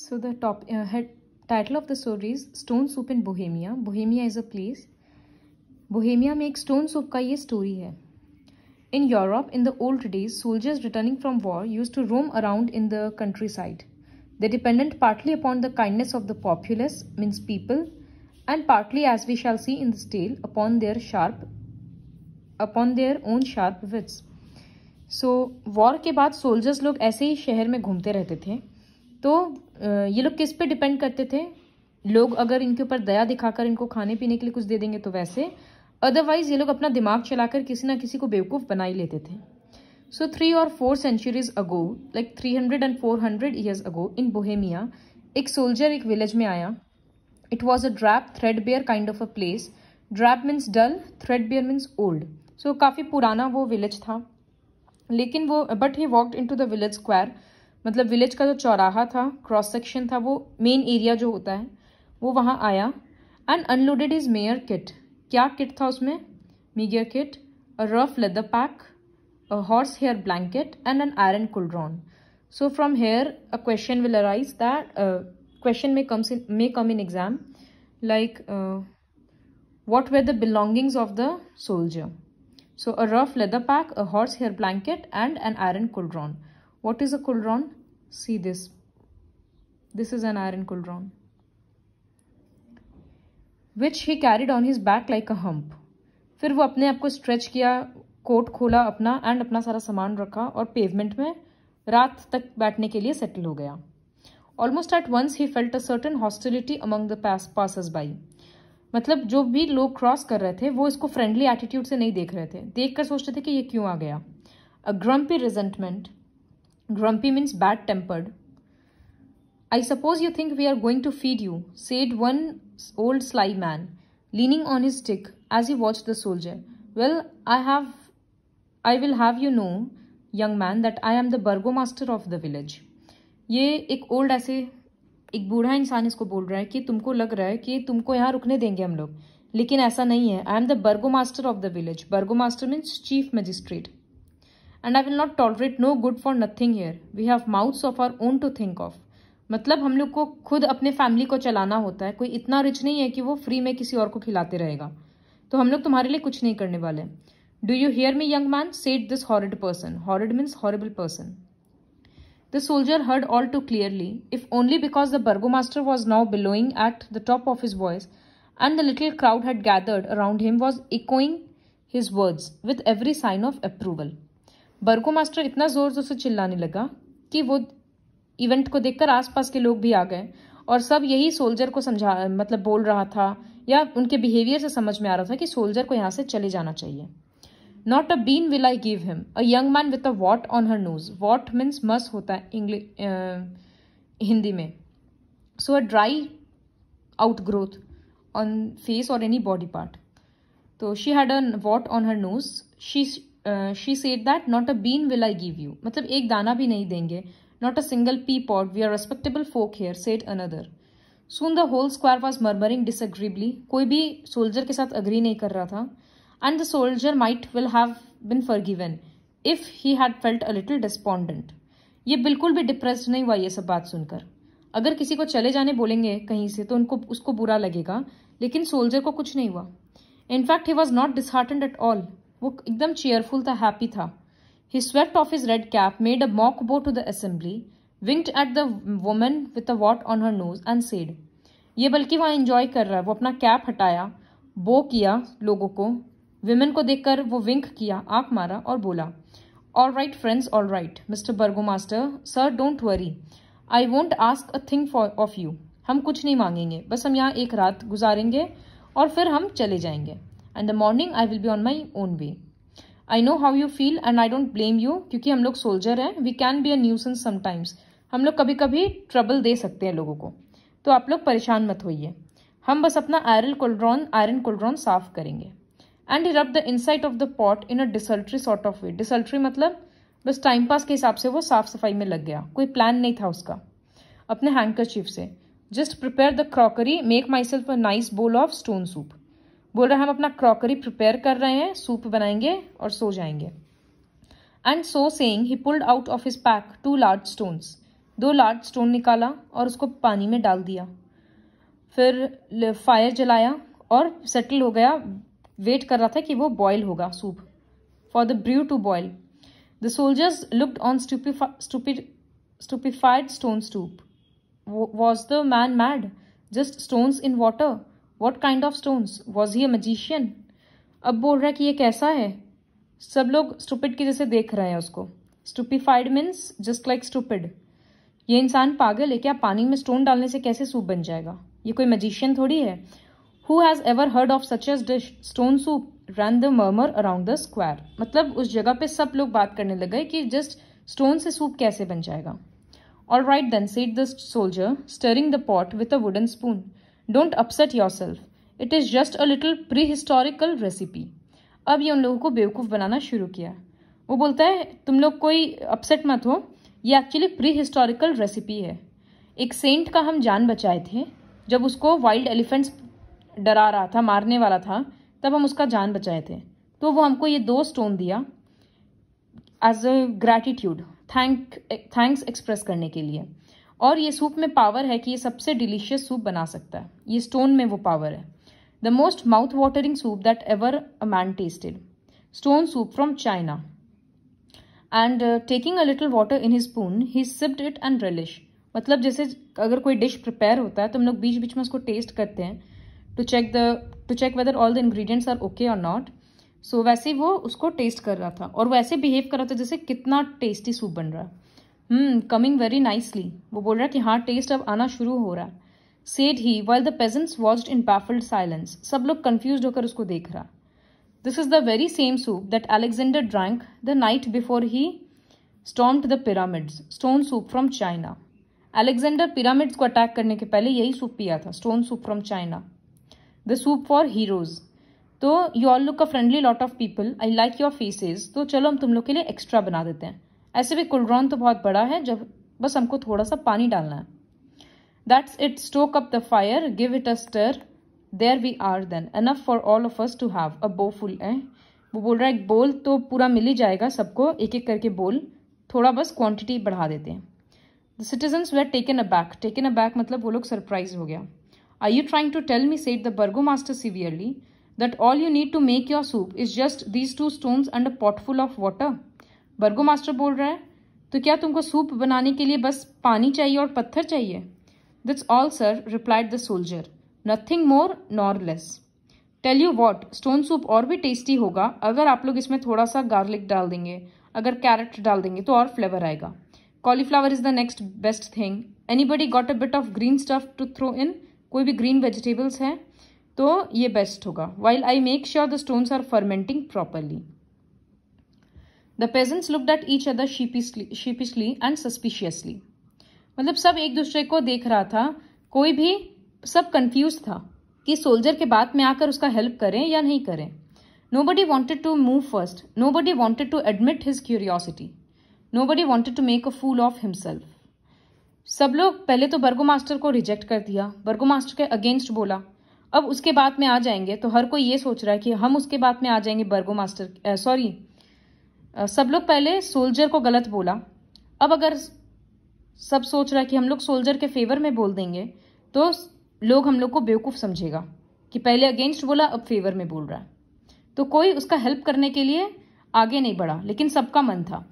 So the top uh, head, title of the story is Stone Soup in Bohemia. Bohemia is a place. Bohemia mein ek stone soup ka ye story hai In Europe, in the old days, soldiers returning from war used to roam around in the countryside. They dependent partly upon the kindness of the populace, means people, and partly, as we shall see in this tale, upon their sharp, upon their own sharp wits. So, war ke baad soldiers लोग ऐसे ही शहर में घूमते रहते थे. तो ये लोग किस पे डिपेंड करते थे लोग अगर इनके ऊपर दया दिखाकर इनको खाने पीने के लिए कुछ दे देंगे तो वैसे अदरवाइज ये लोग अपना दिमाग चलाकर किसी ना किसी को बेवकूफ़ बना ही लेते थे सो थ्री और four centuries ago like three hundred and four hundred years ago in Bohemia एक सोल्जर एक विलेज में आया it was a drab threadbare kind of a place drab means dull threadbare means old so काफ़ी पुराना वो village था लेकिन वो but he walked into the village square मतलब विलेज का जो चौराहा था क्रॉस सेक्शन था वो मेन एरिया जो होता है वो वहाँ आया and unloaded his meagre kit क्या किट था उसमें meagre kit a rough leather pack a horse hair blanket and an iron cauldron so from here a question will arise that question में comes in may come in exam like what were the belongings of the soldier so a rough leather pack a horse hair blanket and an iron cauldron what is a cauldron see this this is an iron cauldron which he carried on his back like a hump फिर वो अपने आप को stretch किया coat खोला अपना and अपना सारा सामान रखा और पेवमेंट में रात तक बैठने के लिए सेटल हो गया almost at once he felt a certain hostility among the passersby मतलब जो भी लोग क्रॉस कर रहे थे वो इसको फ्रेंडली एटीट्यूड से नहीं देख रहे थे देख कर सोचते थे कि ये क्यों आ गया a grumpy resentment Grumpy means bad tempered. I suppose you think we are going to feed you, said one old sly man, leaning on his stick as he watched the soldier. Well, I have I will have you know, young man, that I am the burgomaster of the village. ये एक old ऐसे एक बूढ़ा इंसान इसको बोल रहा है कि तुमको लग रहा है कि तुमको यहाँ रुकने देंगे हम लोग लेकिन ऐसा नहीं है I am the burgomaster of the village burgomaster means chief magistrate and I will not tolerate no good for nothing here we have mouths of our own to think of मतलब हम लोग को खुद अपने family को चलाना होता है कोई इतना रिच नहीं है कि वो फ्री में किसी और को खिलाते रहेगा तो हम लोग तुम्हारे लिए कुछ नहीं करने वाले do you hear me young man said this horrid person horrid means horrible person The soldier heard all too clearly, if only because the burgomaster was now bellowing at the top of his voice, and the little crowd had gathered around him was echoing his words with every sign of approval. Burgomaster इतना ज़ोर ज़ोर से चिल्लाने लगा कि वो event को देखकर आसपास के लोग भी आ गए और सब यही सोल्जर को समझा मतलब बोल रहा था या उनके बिहेवियर से समझ में आ रहा था कि सोल्जर को यहाँ से चले जाना चाहिए not a bean will I give him a young man with a wart on her nose wart means मस होता है इंग्लिश हिंदी में so a dry outgrowth on face और एनी बॉडी पार्ट तो she had a wart on her nose she she said that not a bean will I give you मतलब एक दाना भी नहीं देंगे not a single pea pot we are respectable folk here said another soon the whole square was murmuring disagreeably कोई भी soldier के साथ अग्री नहीं कर रहा था and the soldier might well have been forgiven if he had felt a little despondent ये बिल्कुल भी डिप्रेस नहीं हुआ ये सब बात सुनकर अगर किसी को चले जाने बोलेंगे कहीं से तो उनको उसको बुरा लगेगा लेकिन सोल्जर को कुछ नहीं हुआ in fact he was not disheartened at all वो एकदम चेयरफुल था हैप्पी था he swept off his red cap made a mock bow to the assembly winked at the women with a wart on her nose and said ये बल्कि वहाँ enjoy कर रहा है वो अपना कैप हटाया बो किया लोगों को वुमेन को देखकर वो विंक किया आँख मारा और बोला all right friends all right mister burgomaster sir don't worry I won't ask a thing for of you हम कुछ नहीं मांगेंगे बस हम यहाँ एक रात गुजारेंगे और फिर हम चले जाएंगे and the morning I will be on my own way I know how you feel and I don't blame you क्योंकि हम लोग सोल्जर हैं we can be a nuisance sometimes हम लोग कभी कभी ट्रबल दे सकते हैं लोगों को तो आप लोग परेशान मत होइए हम बस अपना आयरन कोल्ड्रॉन आयरन कोल्ड्रॉन साफ करेंगे and rub the inside of the pot in a desultory sort of way desultory मतलब बस टाइम पास के हिसाब से वो साफ सफाई में लग गया कोई प्लान नहीं था उसका अपने हैंकर से just prepare the crockery make myself a nice bowl of stone soup बोल रहा है हम अपना क्रॉकरी प्रिपेयर कर रहे हैं सूप बनाएंगे और सो जाएंगे and so saying he pulled out of his pack two large stones दो लार्ज स्टोन निकाला और उसको पानी में डाल दिया फिर फायर जलाया और सेटल हो गया वेट कर रहा था कि वो बॉयल होगा soup for the brew to boil the soldiers looked on stupefied stone soup was the man mad just stones in water what kind of stones was he a magician अब बोल रहा है कि ये कैसा है सब लोग स्टूपिड की जैसे देख रहे हैं उसको stupefied means just like stupid ये इंसान पागल है क्या पानी में स्टोन डालने से कैसे सूप बन जाएगा ये कोई मजिशियन थोड़ी है who has ever heard of such as dish stone soup ran the murmur around the square मतलब उस जगह पे सब लोग बात करने लग गए कि जस्ट स्टोन से सूप कैसे बन जाएगा all right then said the soldier stirring the pot with a wooden spoon don't upset yourself it is just a little pre historical recipe अब ये उन लोगों को बेवकूफ़ बनाना शुरू किया वो बोलता है तुम लोग कोई अपसेट मत हो ये एक्चुअली प्री हिस्टोरिकल रेसिपी है एक सेंट का हम जान बचाए थे जब उसको वाइल्ड एलिफेंट्स डरा रहा था मारने वाला था तब हम उसका जान बचाए थे तो वो हमको ये दो स्टोन दिया as a gratitude thank thanks express करने के लिए और ये सूप में पावर है कि ये सबसे डिलीशियस सूप बना सकता है ये स्टोन में वो पावर है the most mouth watering soup that ever a man tasted stone soup from China and taking a little water in his spoon he sipped it and relish मतलब जैसे अगर कोई डिश प्रिपेयर होता है तो हम लोग बीच बीच में उसको टेस्ट करते हैं to check the to check whether all the ingredients are okay और नॉट सो वैसे वो उसको टेस्ट कर रहा था और वो ऐसे बिहेव कर रहा था जैसे कितना टेस्टी सूप बन रहा है कमिंग वेरी नाइसली वो बोल रहा है कि हाँ टेस्ट अब आना शुरू हो रहा है said he while the peasants watched in baffled silence सब लोग कन्फ्यूज होकर उसको देख रहा this is the very same soup that Alexander drank the night before he stormed the pyramids stone soup from China Alexander pyramids को attack करने के पहले यही सूप पिया था stone soup from China the soup for heroes तो you all look a friendly lot of people I like your faces तो चलो हम तुम लोग के लिए एक्स्ट्रा बना देते हैं ऐसे भी कुलड्रॉन तो बहुत बड़ा है जब बस हमको थोड़ा सा पानी डालना है that's it stoke up the fire give it a stir there we are then enough for all of us to have a bowlful वो बोल रहा है एक बोल तो पूरा मिल ही जाएगा सबको एक एक करके बोल थोड़ा बस क्वांटिटी बढ़ा देते हैं the citizens were taken aback taken aback मतलब वो लोग सरप्राइज हो गया I you trying to tell me said the burgomaster severely that all you need to make your soup is just these two stones and a potful of water burgomaster बोल रहा है तो क्या तुमको soup बनाने के लिए बस पानी चाहिए और पत्थर चाहिए that's all sir replied the soldier nothing more nor less tell you what stone soup और भी टेस्टी होगा अगर आप लोग इसमें थोड़ा सा गार्लिक डाल देंगे अगर कैरेट डाल देंगे तो और फ्लेवर आएगा cauliflower is the next best thing anybody got a bit of green stuff to throw in कोई भी ग्रीन वेजिटेबल्स हैं तो ये बेस्ट होगा while I make sure the stones are fermenting properly the peasants looked at each other sheepishly sheepishly and suspiciously मतलब सब एक दूसरे को देख रहा था कोई भी सब कंफ्यूज था कि सोल्जर के बाद में आकर उसका हेल्प करें या नहीं करें nobody wanted to move first nobody wanted to admit his curiosity nobody wanted to make a fool of himself सब लोग पहले तो बर्गो मास्टर को रिजेक्ट कर दिया बर्गो मास्टर के अगेंस्ट बोला अब उसके बाद में आ जाएंगे तो हर कोई ये सोच रहा है कि हम उसके बाद में आ जाएंगे बर्गो मास्टर सॉरी सब लोग पहले सोल्जर को गलत बोला अब अगर सब सोच रहा है कि हम लोग सोल्जर के फेवर में बोल देंगे तो लोग हम लोग को बेवकूफ़ समझेगा कि पहले अगेंस्ट बोला अब फेवर में बोल रहा है तो कोई उसका हेल्प करने के लिए आगे नहीं बढ़ा लेकिन सबका मन था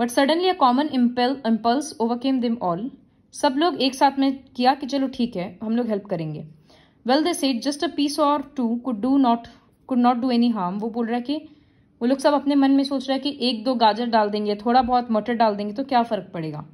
but suddenly a common impulse overcame them all सब लोग एक साथ में किया कि चलो ठीक है हम लोग हेल्प करेंगे well they said just a piece और two could do not could not do any harm वो बोल रहा है कि वो लोग सब अपने मन में सोच रहे हैं कि एक दो गाजर डाल देंगे थोड़ा बहुत मटर डाल देंगे तो क्या फ़र्क पड़ेगा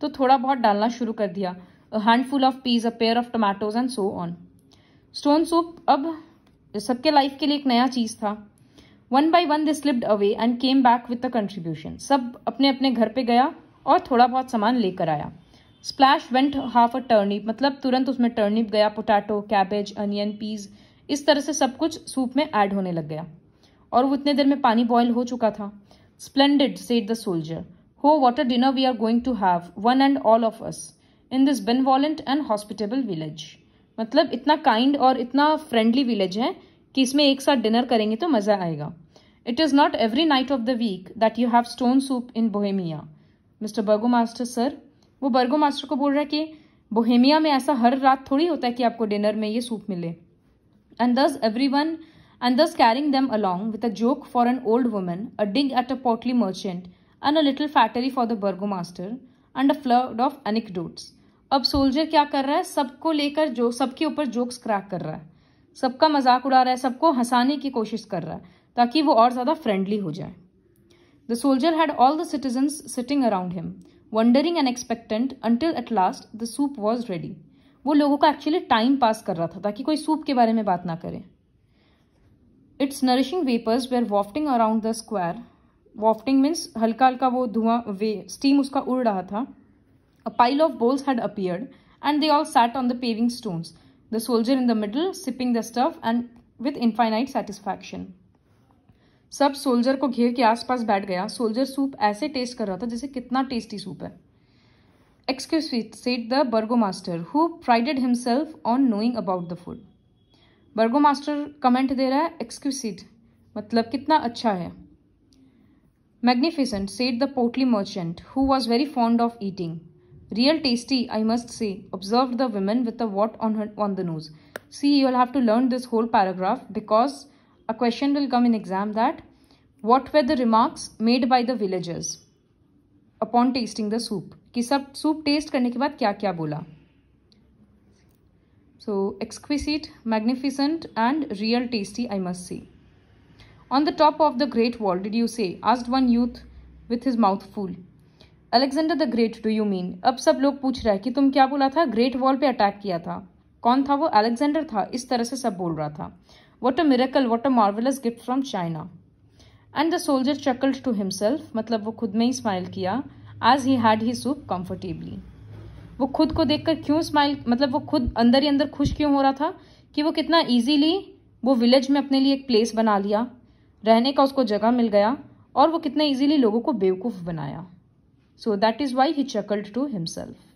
तो थोड़ा बहुत डालना शुरू कर दिया a handful of peas a pair of tomatoes and so on stone soup अब सबके लाइफ के लिए एक नया चीज़ था one by one this lipped away and came back with the contribution सब अपने अपने घर पे गया और थोड़ा बहुत सामान लेकर आया splash went half a turnip मतलब तुरंत उसमें टर्निप गया पोटैटो कैबेज अनियन पीज इस तरह से सब कुछ सूप में ऐड होने लग गया और वो इतने देर में पानी बॉयल हो चुका था splendid said the soldier oh what a dinner we are going to have one and all of us in this valiant and hospitable village मतलब इतना काइंड और इतना फ्रेंडली विलेज है कि इसमें एक साथ डिनर करेंगे तो मज़ा आएगा it is not every night of the week that you have stone soup in Bohemia mister burgomaster sir वो बर्गो मास्टर को बोल रहा है कि बोहेमिया में ऐसा हर रात थोड़ी होता है कि आपको डिनर में ये सूप मिले and thus every one and thus carrying them along with a joke for an old woman, a dig at a portly merchant, and a little flattery for the burgomaster, and a flood of anecdotes. अब soldier क्या कर रहा है सबको लेकर जो सबके ऊपर जोक्स क्रैक कर रहा है सबका मजाक उड़ा रहा है सबको हंसाने की कोशिश कर रहा है ताकि वो और ज़्यादा फ्रेंडली हो जाए the soldier had all the citizen sitting around him wondering and expectant until at last the soup was ready वो लोगों का एक्चुअली टाइम पास कर रहा था ताकि कोई सूप के बारे में बात ना करें its nourishing vapors were wafting around the square wafting means halka halka wo dhuan steam uska ur tha a pile of bowls had appeared and they all sat on the paving stones the soldier in the middle sipping the stuff and with infinite satisfaction Sub soldier ko gher ke aas paas baith gaya soldier soup aise taste kar raha tha jaise kitna tasty soup hai excuse me said the burgomaster who prided himself on knowing about the food burgomaster comment दे रहा है exquisite मतलब कितना अच्छा है magnificent said the portly merchant who was very fond of eating real tasty I must say observe the woman with a wart on on the nose see you have to learn this whole paragraph because a question will come in exam that what were the remarks made by the villagers upon tasting the soup कि सब soup test करने के बाद क्या क्या बोला So exquisite, magnificent and real tasty I must say. On the top of the great wall did you say? Asked one youth with his mouth full. Alexander the Great do you mean अब सब लोग पूछ रहा है कि तुम क्या बोला था ग्रेट वॉल पे अटैक किया था कौन था वो अलेक्जेंडर था इस तरह से सब बोल रहा था what a miracle what a marvellous gift from China and the soldier chuckled to himself मतलब वो खुद में ही स्माइल किया as he had he soup comfortably वो खुद को देखकर क्यों स्माइल मतलब वो खुद अंदर ही अंदर खुश क्यों हो रहा था कि वो कितना ईजीली वो विलेज में अपने लिए एक प्लेस बना लिया रहने का उसको जगह मिल गया और वो कितना इजीली लोगों को बेवकूफ़ बनाया so that is why he chuckled to himself